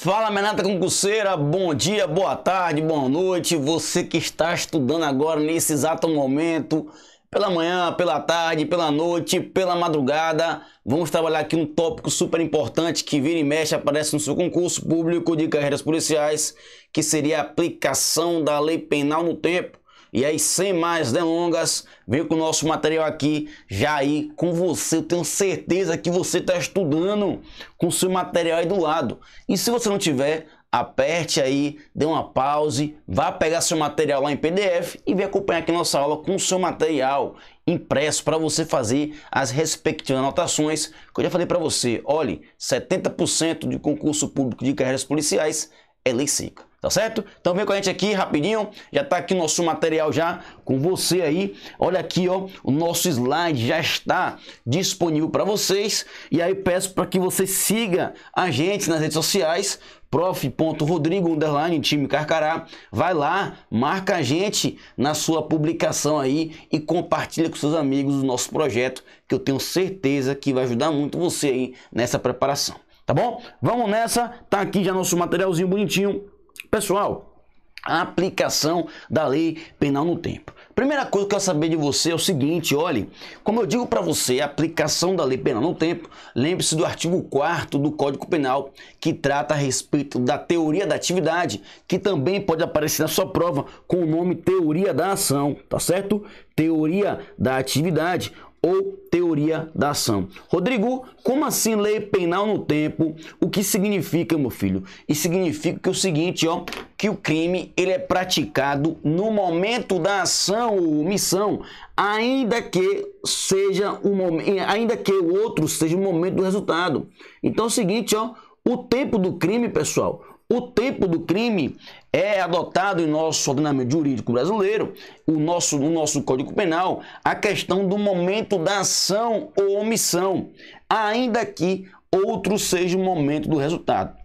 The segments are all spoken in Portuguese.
Fala Menata Concurseira, bom dia, boa tarde, boa noite. Você que está estudando agora nesse exato momento, pela manhã, pela tarde, pela noite, pela madrugada, vamos trabalhar aqui um tópico super importante que vira e mexe aparece no seu concurso público de carreiras policiais, que seria a aplicação da lei penal no tempo. E aí, sem mais delongas, vem com o nosso material aqui, já aí com você. Eu tenho certeza que você está estudando com o seu material aí do lado. E se você não tiver, aperte aí, dê uma pause, vá pegar seu material lá em PDF e vem acompanhar aqui nossa aula com o seu material impresso para você fazer as respectivas anotações. Que eu já falei para você, olhe, 70% de concurso público de carreiras policiais é lei seca. Tá certo? Então vem com a gente aqui rapidinho. Já tá aqui nosso material já com você aí. Olha aqui, ó, o nosso slide já está disponível para vocês. E aí peço para que você siga a gente nas redes sociais, prof.rodrigo underline time Carcará. Vai lá, marca a gente na sua publicação aí e compartilha com seus amigos o nosso projeto, que eu tenho certeza que vai ajudar muito você aí nessa preparação. Tá bom? Vamos nessa. Tá aqui já nosso materialzinho bonitinho. Pessoal, a aplicação da lei penal no tempo. Primeira coisa que eu quero saber de você é o seguinte, olhe, como eu digo para você, a aplicação da lei penal no tempo, lembre-se do artigo 4 do Código Penal, que trata a respeito da teoria da atividade, que também pode aparecer na sua prova com o nome teoria da ação, tá certo? Teoria da atividade, ou teoria da ação. Rodrigo, como assim lei penal no tempo? O que significa, meu filho? E significa que é o seguinte, ó, que o crime ele é praticado no momento da ação ou omissão, ainda que seja o momento, eh, ainda que o outro seja o momento do resultado. Então é o seguinte, ó, o tempo do crime, pessoal, o tempo do crime é adotado em nosso ordenamento jurídico brasileiro, o nosso, no nosso Código Penal, a questão do momento da ação ou omissão, ainda que outro seja o momento do resultado.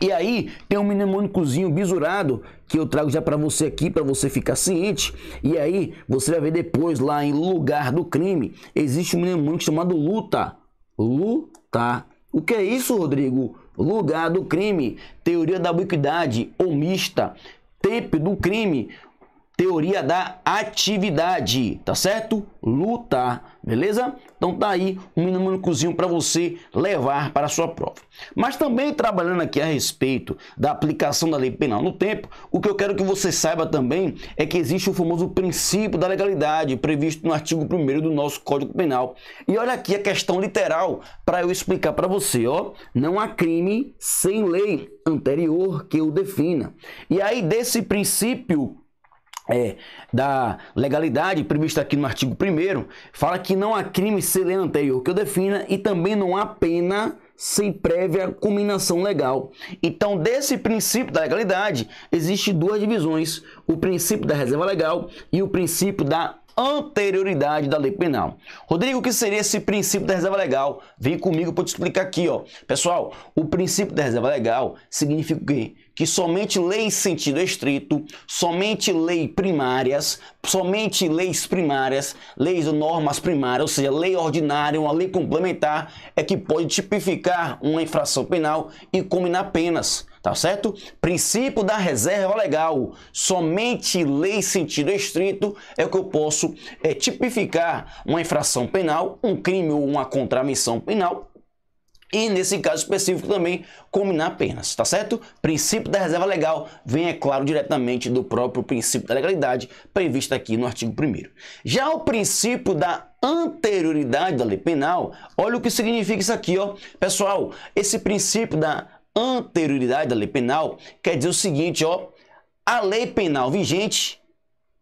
E aí tem um mnemônicozinho bisurado que eu trago já para você aqui para você ficar ciente. E aí você vai ver depois lá em lugar do crime existe um mnemônico chamado luta. Luta. O que é isso, Rodrigo? lugar do crime, teoria da ubiquidade ou mista, tempo do crime, teoria da atividade, tá certo? Lutar, beleza? Então tá aí um mnemônicozinho para você levar para a sua prova. Mas também trabalhando aqui a respeito da aplicação da lei penal no tempo, o que eu quero que você saiba também é que existe o famoso princípio da legalidade previsto no artigo 1 do nosso Código Penal. E olha aqui a questão literal para eu explicar para você, ó, não há crime sem lei anterior que o defina. E aí desse princípio é, da legalidade prevista aqui no artigo 1 fala que não há crime sem lei anterior que o defina e também não há pena sem prévia combinação legal. Então, desse princípio da legalidade, existe duas divisões: o princípio da reserva legal e o princípio da anterioridade da lei penal. Rodrigo, o que seria esse princípio da reserva legal? Vem comigo para te explicar aqui, ó. Pessoal, o princípio da reserva legal significa o quê? que somente lei sentido estrito, somente lei primárias, somente leis primárias, leis ou normas primárias, ou seja, lei ordinária, uma lei complementar, é que pode tipificar uma infração penal e combinar penas. Tá certo? Princípio da reserva legal. Somente lei sentido estrito é que eu posso é, tipificar uma infração penal, um crime ou uma contravenção penal e nesse caso específico também combinar penas, tá certo? Princípio da reserva legal vem, é claro, diretamente do próprio princípio da legalidade previsto aqui no artigo 1 Já o princípio da anterioridade da lei penal, olha o que significa isso aqui, ó. Pessoal, esse princípio da anterioridade da lei penal quer dizer o seguinte, ó, a lei penal vigente,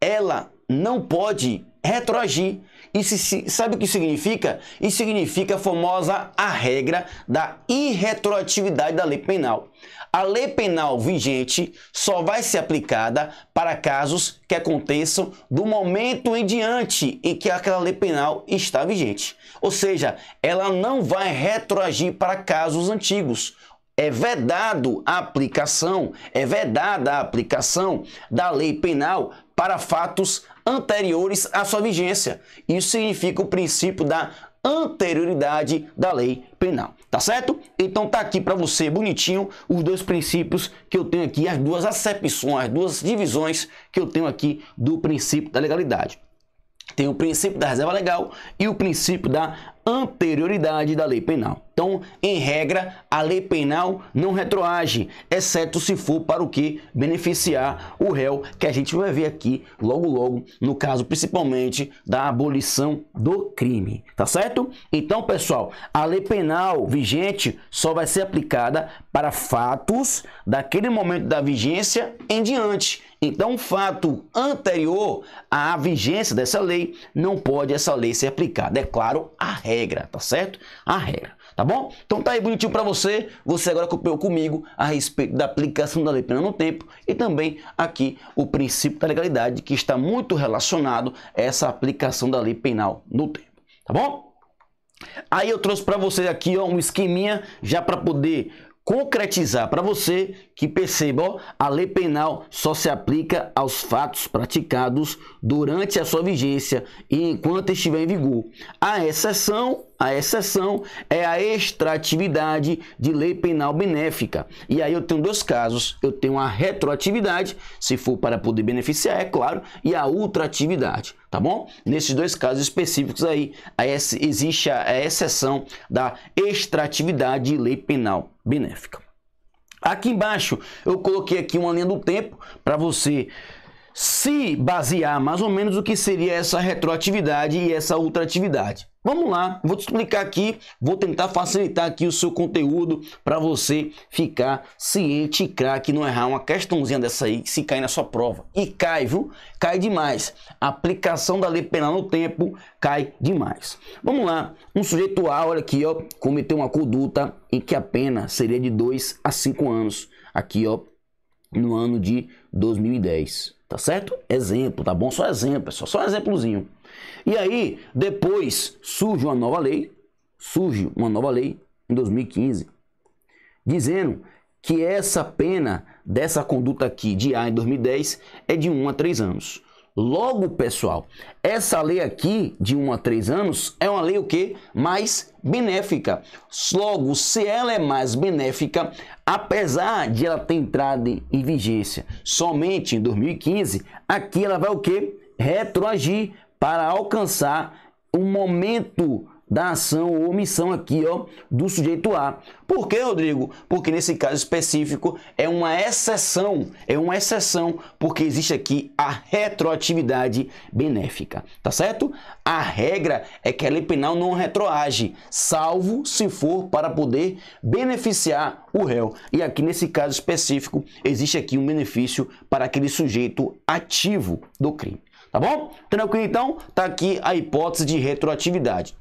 ela não pode retroagir isso, sabe o que significa? Isso significa a famosa a regra da irretroatividade da lei penal. A lei penal vigente só vai ser aplicada para casos que aconteçam do momento em diante em que aquela lei penal está vigente. Ou seja, ela não vai retroagir para casos antigos. É vedado a aplicação, é vedada a aplicação da lei penal para fatos anteriores à sua vigência. Isso significa o princípio da anterioridade da lei penal, tá certo? Então tá aqui para você bonitinho os dois princípios que eu tenho aqui, as duas acepções, as duas divisões que eu tenho aqui do princípio da legalidade. Tem o princípio da reserva legal e o princípio da anterioridade da lei penal. Então, em regra, a lei penal não retroage, exceto se for para o que beneficiar o réu, que a gente vai ver aqui logo logo, no caso principalmente da abolição do crime, tá certo? Então, pessoal, a lei penal vigente só vai ser aplicada para fatos daquele momento da vigência em diante. Então, um fato anterior à vigência dessa lei, não pode essa lei ser aplicada. É claro, a regra, tá certo? A regra. Tá bom? Então tá aí bonitinho para você. Você agora acompanhou comigo a respeito da aplicação da lei penal no tempo e também aqui o princípio da legalidade que está muito relacionado a essa aplicação da lei penal no tempo. Tá bom? Aí eu trouxe para vocês aqui ó, um esqueminha já para poder concretizar para você que perceba, ó, a lei penal só se aplica aos fatos praticados durante a sua vigência e enquanto estiver em vigor. A exceção a exceção é a extratividade de lei penal benéfica. E aí eu tenho dois casos. Eu tenho a retroatividade, se for para poder beneficiar, é claro, e a ultratividade, tá bom? Nesses dois casos específicos aí, a existe a exceção da extratividade de lei penal benéfica. Aqui embaixo eu coloquei aqui uma linha do tempo para você se basear mais ou menos o que seria essa retroatividade e essa ultratividade. Vamos lá, vou te explicar aqui, vou tentar facilitar aqui o seu conteúdo para você ficar ciente e craque, não errar uma questãozinha dessa aí que se cai na sua prova. E cai, viu? Cai demais. A aplicação da lei penal no tempo cai demais. Vamos lá, um sujeito A, olha aqui, ó, cometeu uma conduta em que a pena seria de 2 a 5 anos, aqui, ó, no ano de 2010. Tá certo? Exemplo, tá bom? Só exemplo, é só Só um exemplozinho. E aí, depois surge uma nova lei, surge uma nova lei em 2015, dizendo que essa pena dessa conduta aqui de A em 2010 é de 1 a 3 anos. Logo, pessoal, essa lei aqui de 1 a 3 anos é uma lei o quê? Mais benéfica. Logo, se ela é mais benéfica, apesar de ela ter entrado em vigência somente em 2015, aqui ela vai o quê? Retroagir para alcançar um momento da ação ou omissão aqui, ó, do sujeito A. Por quê, Rodrigo? Porque nesse caso específico é uma exceção, é uma exceção, porque existe aqui a retroatividade benéfica, tá certo? A regra é que a lei penal não retroage, salvo se for para poder beneficiar o réu. E aqui nesse caso específico existe aqui um benefício para aquele sujeito ativo do crime. Tá bom? Tranquilo então? Tá aqui a hipótese de retroatividade.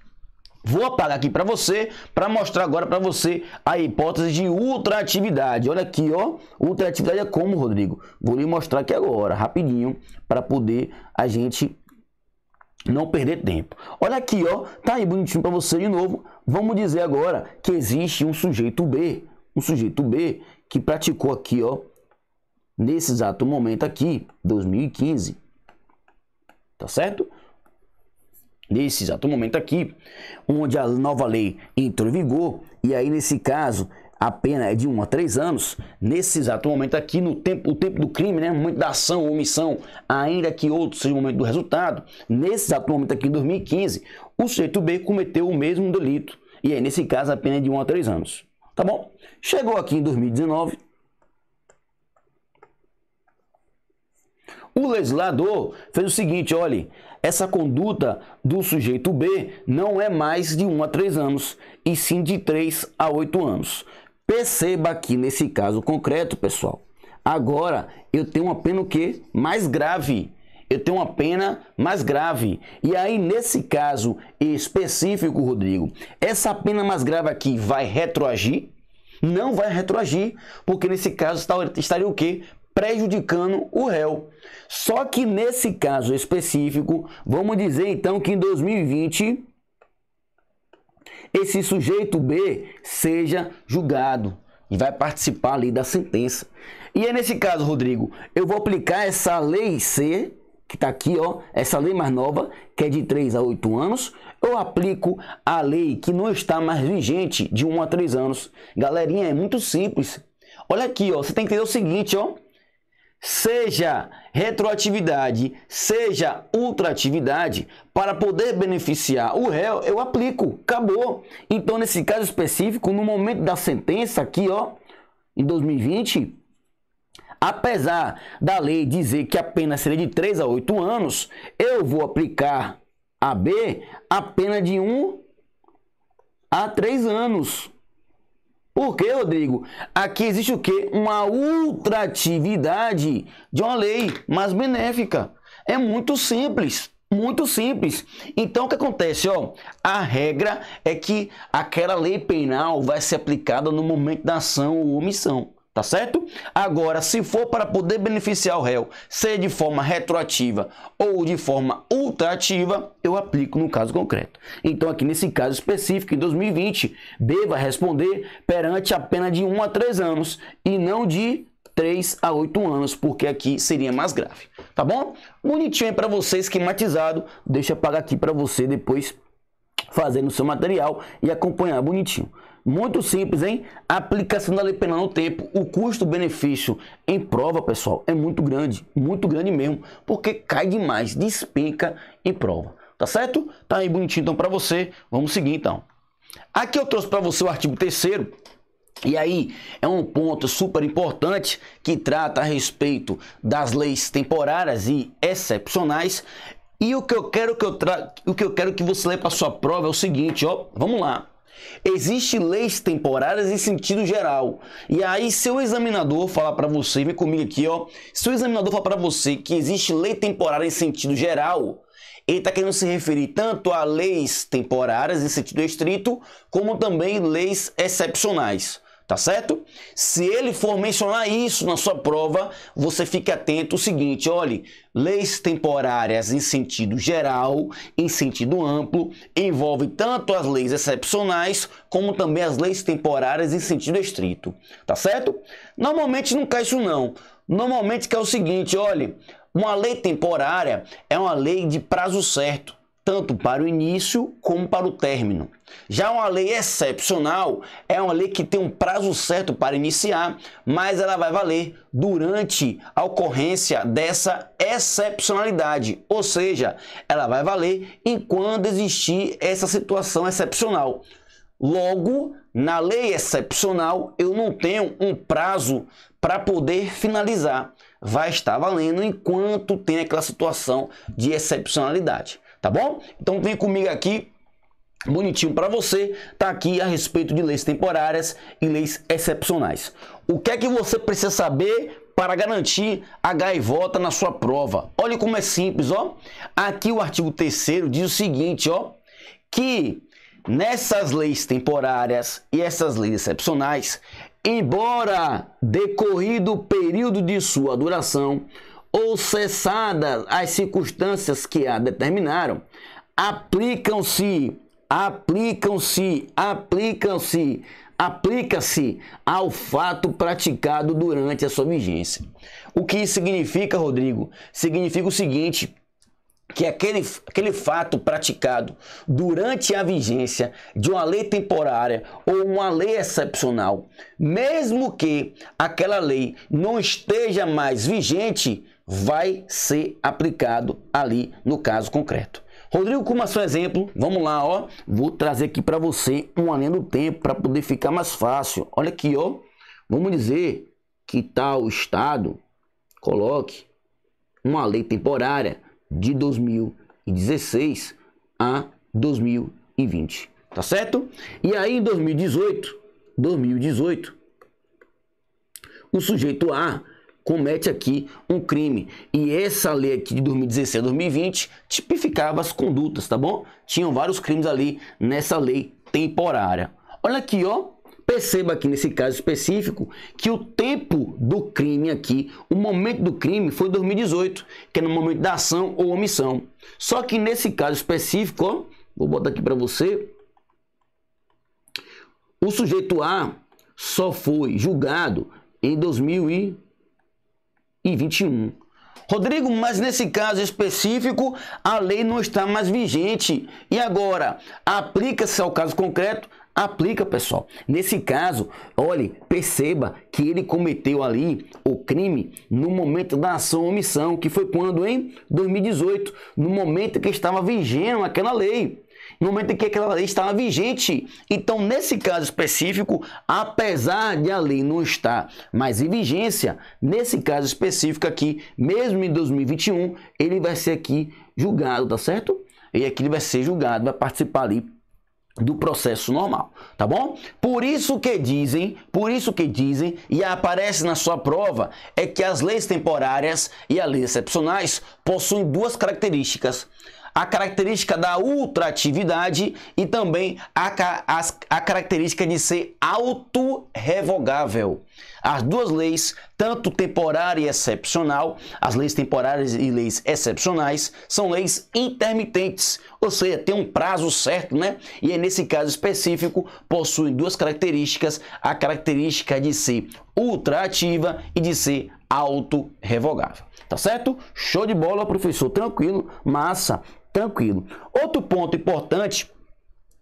Vou apagar aqui para você, para mostrar agora para você a hipótese de ultraatividade. Olha aqui, ó, ultraatividade é como, Rodrigo? Vou lhe mostrar aqui agora, rapidinho, para poder a gente não perder tempo. Olha aqui, ó, tá aí bonitinho para você de novo. Vamos dizer agora que existe um sujeito B, um sujeito B que praticou aqui, ó, nesse exato momento aqui, 2015. Tá certo? nesse exato momento aqui, onde a nova lei entrou em vigor, e aí nesse caso a pena é de 1 a 3 anos, nesse exato momento aqui, no tempo, o tempo do crime, né, momento da ação ou omissão, ainda que outro seja o momento do resultado, nesse exato momento aqui, em 2015, o sujeito B cometeu o mesmo delito, e aí nesse caso a pena é de 1 a 3 anos, tá bom? Chegou aqui em 2019, o legislador fez o seguinte, olhe, essa conduta do sujeito B não é mais de 1 a 3 anos, e sim de 3 a 8 anos. Perceba aqui nesse caso concreto, pessoal. Agora eu tenho uma pena o quê? Mais grave. Eu tenho uma pena mais grave. E aí, nesse caso específico, Rodrigo, essa pena mais grave aqui vai retroagir? Não vai retroagir, porque nesse caso estaria o quê? prejudicando o réu. Só que nesse caso específico, vamos dizer então que em 2020 esse sujeito B seja julgado e vai participar ali da sentença. E é nesse caso, Rodrigo, eu vou aplicar essa lei C, que está aqui, ó, essa lei mais nova, que é de 3 a 8 anos, eu aplico a lei que não está mais vigente de 1 a 3 anos. Galerinha, é muito simples. Olha aqui, ó, você tem que entender o seguinte, ó seja retroatividade, seja ultratividade, para poder beneficiar o réu, eu aplico, acabou. Então, nesse caso específico, no momento da sentença aqui, ó, em 2020, apesar da lei dizer que a pena seria de 3 a 8 anos, eu vou aplicar a B a pena de 1 a 3 anos. Porque, Rodrigo, aqui existe o quê? Uma ultratividade de uma lei mais benéfica. É muito simples, muito simples. Então, o que acontece? Ó, a regra é que aquela lei penal vai ser aplicada no momento da ação ou omissão. Tá certo? Agora, se for para poder beneficiar o réu, seja de forma retroativa ou de forma ultrativa, eu aplico no caso concreto. Então, aqui nesse caso específico, em 2020, deva responder perante a pena de 1 a 3 anos e não de 3 a 8 anos, porque aqui seria mais grave. Tá bom? Bonitinho aí para você, esquematizado. Deixa eu apagar aqui para você depois fazer no seu material e acompanhar bonitinho. Muito simples, hein? A aplicação da lei penal no tempo, o custo-benefício em prova, pessoal, é muito grande, muito grande mesmo, porque cai demais, despenca em prova. Tá certo? Tá aí bonitinho então para você. Vamos seguir então. Aqui eu trouxe para você o artigo 3 e aí é um ponto super importante que trata a respeito das leis temporárias e excepcionais. E o que eu quero que eu tra... o que eu quero que você leia para sua prova é o seguinte, ó, vamos lá. Existem leis temporárias em sentido geral. E aí, se o examinador falar para você, vem comigo aqui, ó. Se o examinador falar para você que existe lei temporária em sentido geral, ele está querendo se referir tanto a leis temporárias em sentido estrito, como também leis excepcionais tá certo? Se ele for mencionar isso na sua prova, você fique atento o seguinte, olhe, leis temporárias em sentido geral, em sentido amplo, envolve tanto as leis excepcionais como também as leis temporárias em sentido estrito, tá certo? Normalmente não cai isso não. Normalmente cai o seguinte, olhe, uma lei temporária é uma lei de prazo certo tanto para o início como para o término. Já uma lei excepcional é uma lei que tem um prazo certo para iniciar, mas ela vai valer durante a ocorrência dessa excepcionalidade, ou seja, ela vai valer enquanto existir essa situação excepcional. Logo, na lei excepcional, eu não tenho um prazo para poder finalizar. Vai estar valendo enquanto tem aquela situação de excepcionalidade tá bom? Então vem comigo aqui bonitinho para você, tá aqui a respeito de leis temporárias e leis excepcionais. O que é que você precisa saber para garantir a gaivota na sua prova? Olha como é simples, ó. Aqui o artigo 3 diz o seguinte, ó, que nessas leis temporárias e essas leis excepcionais, embora decorrido o período de sua duração, ou cessadas as circunstâncias que a determinaram, aplicam-se, aplicam-se, aplicam-se, aplica-se ao fato praticado durante a sua vigência. O que significa, Rodrigo? Significa o seguinte: que é aquele, aquele fato praticado durante a vigência de uma lei temporária ou uma lei excepcional, mesmo que aquela lei não esteja mais vigente, vai ser aplicado ali no caso concreto. Rodrigo, como é seu exemplo, vamos lá, ó. Vou trazer aqui para você uma linha do tempo para poder ficar mais fácil. Olha aqui, ó. Vamos dizer que tal estado coloque uma lei temporária de 2016 a 2020, tá certo? E aí em 2018, 2018, o sujeito A comete aqui um crime. E essa lei aqui de 2016 a 2020 tipificava as condutas, tá bom? Tinham vários crimes ali nessa lei temporária. Olha aqui, ó, Perceba aqui nesse caso específico que o tempo do crime aqui, o momento do crime foi 2018, que é no momento da ação ou omissão. Só que nesse caso específico, ó, vou botar aqui para você, o sujeito A só foi julgado em 2021. Rodrigo, mas nesse caso específico, a lei não está mais vigente. E agora, aplica-se ao caso concreto aplica, pessoal. Nesse caso, olhe, perceba que ele cometeu ali o crime no momento da ação omissão, que foi quando em 2018, no momento que estava vigendo aquela lei no momento em que aquela lei estava vigente. Então, nesse caso específico, apesar de a lei não estar mais em vigência, nesse caso específico aqui, mesmo em 2021, ele vai ser aqui julgado, tá certo? E aqui ele vai ser julgado, vai participar ali do processo normal, tá bom? Por isso que dizem, por isso que dizem e aparece na sua prova é que as leis temporárias e as leis excepcionais possuem duas características: a característica da ultratividade e também a, a, a característica de ser autorrevogável. revogável as duas leis, tanto temporária e excepcional, as leis temporárias e leis excepcionais, são leis intermitentes, ou seja, tem um prazo certo, né? E aí, nesse caso específico, possuem duas características: a característica de ser ultraativa e de ser auto-revogável. Tá certo? Show de bola, professor, tranquilo, massa, tranquilo. Outro ponto importante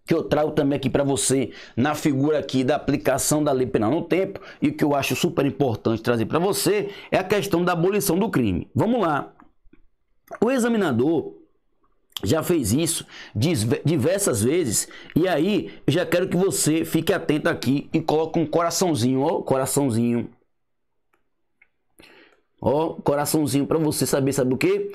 que eu trago também aqui para você na figura aqui da aplicação da lei penal no tempo e que eu acho super importante trazer para você é a questão da abolição do crime. Vamos lá. O examinador já fez isso diversas vezes e aí já quero que você fique atento aqui e coloque um coraçãozinho, ó, coraçãozinho. Ó, coraçãozinho para você saber, sabe o que?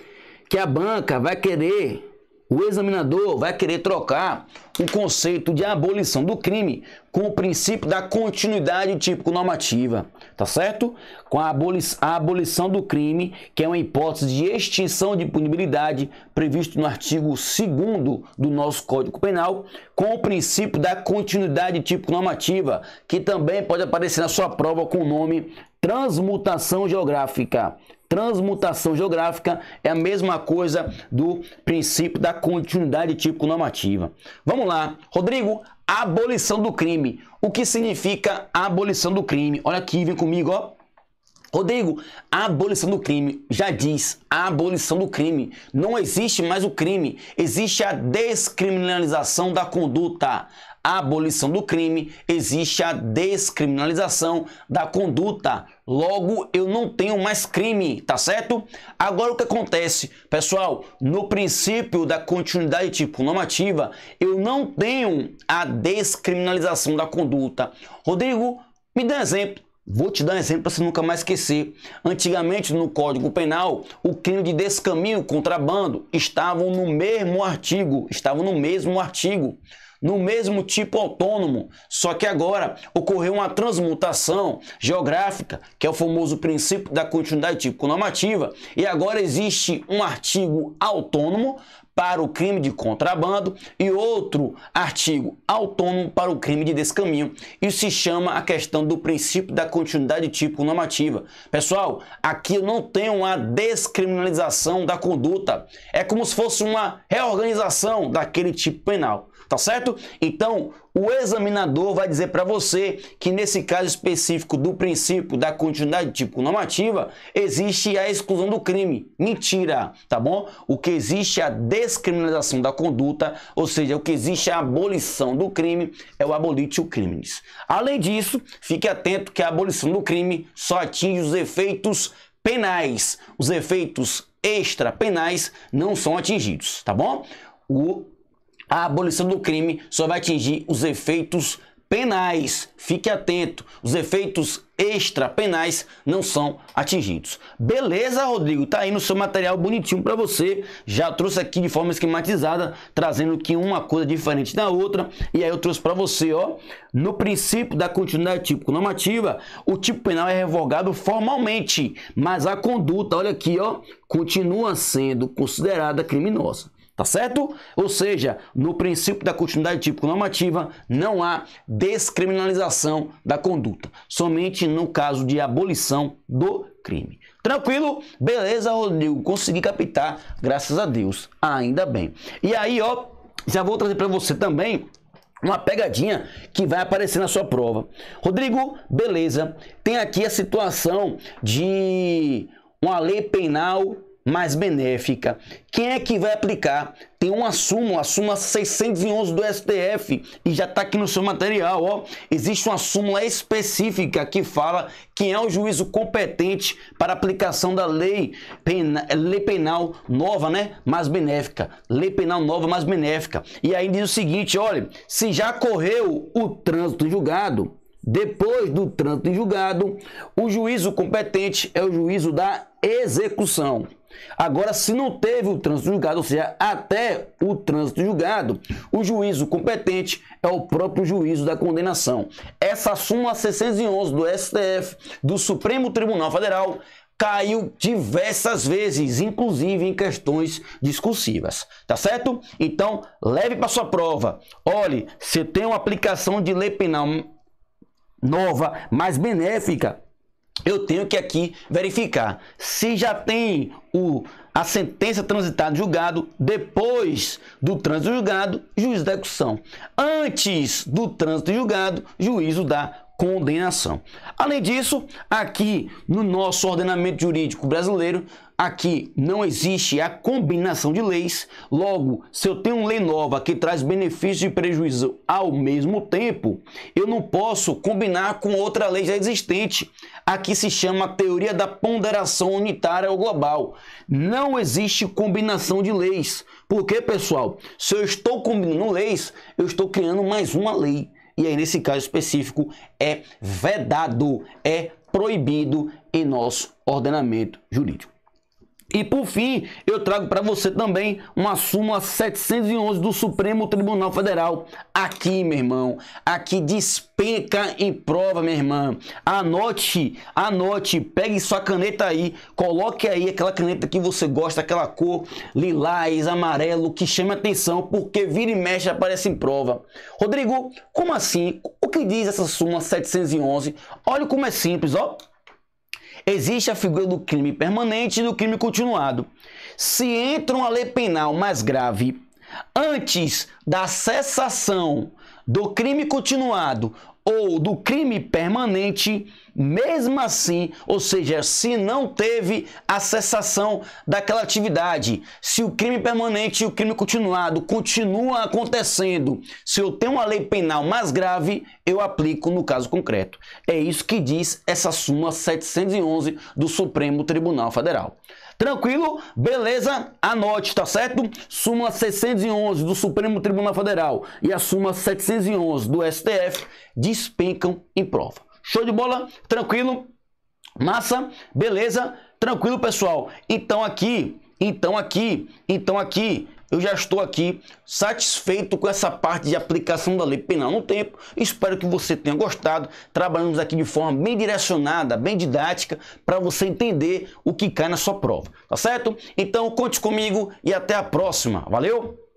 Que a banca vai querer o examinador vai querer trocar o conceito de abolição do crime com o princípio da continuidade típico-normativa, tá certo? Com a, aboli a abolição do crime, que é uma hipótese de extinção de punibilidade previsto no artigo 2 do nosso Código Penal, com o princípio da continuidade típico-normativa, que também pode aparecer na sua prova com o nome transmutação geográfica. Transmutação geográfica é a mesma coisa do princípio da continuidade tipo normativa. Vamos lá. Rodrigo, abolição do crime. O que significa abolição do crime? Olha aqui, vem comigo, ó. Rodrigo, a abolição do crime já diz a abolição do crime. Não existe mais o crime, existe a descriminalização da conduta. A abolição do crime existe a descriminalização da conduta. Logo, eu não tenho mais crime, tá certo? Agora o que acontece, pessoal? No princípio da continuidade tipo normativa, eu não tenho a descriminalização da conduta. Rodrigo, me dê um exemplo. Vou te dar um exemplo para você nunca mais esquecer. Antigamente, no Código Penal, o crime de descaminho, contrabando, estavam no mesmo artigo, estavam no mesmo artigo no mesmo tipo autônomo, só que agora ocorreu uma transmutação geográfica, que é o famoso princípio da continuidade tipo normativa, e agora existe um artigo autônomo para o crime de contrabando e outro artigo autônomo para o crime de descaminho. Isso se chama a questão do princípio da continuidade tipo normativa. Pessoal, aqui eu não tenho uma descriminalização da conduta. É como se fosse uma reorganização daquele tipo penal. Tá certo? Então, o examinador vai dizer para você que nesse caso específico do princípio da continuidade tipo normativa, existe a exclusão do crime. Mentira, tá bom? O que existe é a descriminalização da conduta, ou seja, o que existe é a abolição do crime, é o abolitio criminis Além disso, fique atento que a abolição do crime só atinge os efeitos penais. Os efeitos extrapenais não são atingidos, tá bom? O a abolição do crime só vai atingir os efeitos penais. Fique atento, os efeitos extra penais não são atingidos. Beleza, Rodrigo? Tá aí no seu material bonitinho para você. Já trouxe aqui de forma esquematizada, trazendo que uma coisa é diferente da outra. E aí eu trouxe para você, ó, no princípio da continuidade tipo normativa, o tipo penal é revogado formalmente, mas a conduta, olha aqui, ó, continua sendo considerada criminosa. Tá certo? Ou seja, no princípio da continuidade típico-normativa, não há descriminalização da conduta, somente no caso de abolição do crime. Tranquilo? Beleza, Rodrigo, consegui captar, graças a Deus. Ainda bem. E aí, ó, já vou trazer para você também uma pegadinha que vai aparecer na sua prova. Rodrigo, beleza. Tem aqui a situação de uma lei penal mais benéfica. Quem é que vai aplicar? Tem uma súmula, a súmula 611 do STF, e já está aqui no seu material, ó. Existe uma súmula específica que fala quem é o juízo competente para aplicação da lei, pena, lei penal nova, né? Mais benéfica. Lei penal nova, mais benéfica. E aí diz o seguinte, olha, se já correu o trânsito em julgado, depois do trânsito em julgado, o juízo competente é o juízo da execução. Agora, se não teve o trânsito julgado, ou seja, até o trânsito julgado, o juízo competente é o próprio juízo da condenação. Essa súmula 611 do STF, do Supremo Tribunal Federal, caiu diversas vezes, inclusive em questões discursivas, tá certo? Então, leve para sua prova. Olhe, se tem uma aplicação de lei penal nova, mais benéfica eu tenho que aqui verificar se já tem o, a sentença transitada julgado depois do trânsito julgado, juízo da execução. Antes do trânsito julgado, juízo da condenação. Além disso, aqui no nosso ordenamento jurídico brasileiro, aqui não existe a combinação de leis. Logo, se eu tenho uma lei nova que traz benefício e prejuízo ao mesmo tempo, eu não posso combinar com outra lei já existente. Aqui se chama teoria da ponderação unitária ou global. Não existe combinação de leis. Porque, pessoal, se eu estou combinando leis, eu estou criando mais uma lei e aí nesse caso específico é vedado, é proibido em nosso ordenamento jurídico. E por fim, eu trago para você também uma súmula 711 do Supremo Tribunal Federal. Aqui, meu irmão, aqui despenca em prova, minha irmã. Anote, anote, pegue sua caneta aí, coloque aí aquela caneta que você gosta, aquela cor lilás, amarelo, que chama atenção, porque vira e mexe aparece em prova. Rodrigo, como assim? O que diz essa súmula 711? Olha como é simples, ó existe a figura do crime permanente e do crime continuado. Se entra uma lei penal mais grave antes da cessação do crime continuado ou do crime permanente, mesmo assim, ou seja, se não teve a cessação daquela atividade, se o crime permanente e o crime continuado continua acontecendo, se eu tenho uma lei penal mais grave, eu aplico no caso concreto. É isso que diz essa súmula 711 do Supremo Tribunal Federal. Tranquilo? Beleza? Anote, tá certo? Súmula 611 do Supremo Tribunal Federal e a súmula 711 do STF despencam em prova. Show de bola? Tranquilo? Massa? Beleza? Tranquilo, pessoal? Então aqui, então aqui, então aqui, eu já estou aqui satisfeito com essa parte de aplicação da lei penal no tempo. Espero que você tenha gostado. Trabalhamos aqui de forma bem direcionada, bem didática, para você entender o que cai na sua prova. Tá certo? Então conte comigo e até a próxima. Valeu!